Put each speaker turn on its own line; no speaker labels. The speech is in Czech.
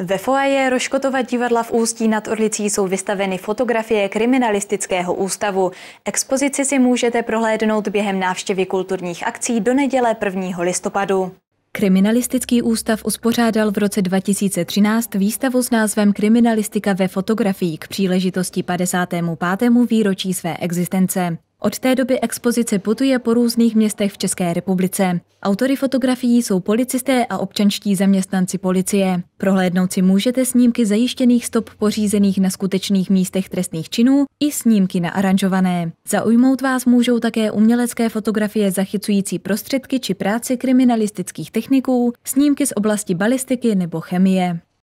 Ve foaje Roškotova divadla v Ústí nad Orlicí jsou vystaveny fotografie kriminalistického ústavu. Expozici si můžete prohlédnout během návštěvy kulturních akcí do neděle 1. listopadu. Kriminalistický ústav uspořádal v roce 2013 výstavu s názvem Kriminalistika ve fotografii k příležitosti 55. výročí své existence. Od té doby expozice putuje po různých městech v České republice. Autory fotografií jsou policisté a občanští zaměstnanci policie. Prohlédnout si můžete snímky zajištěných stop pořízených na skutečných místech trestných činů i snímky na aranžované. Zaujmout vás můžou také umělecké fotografie zachycující prostředky či práci kriminalistických techniků, snímky z oblasti balistiky nebo chemie.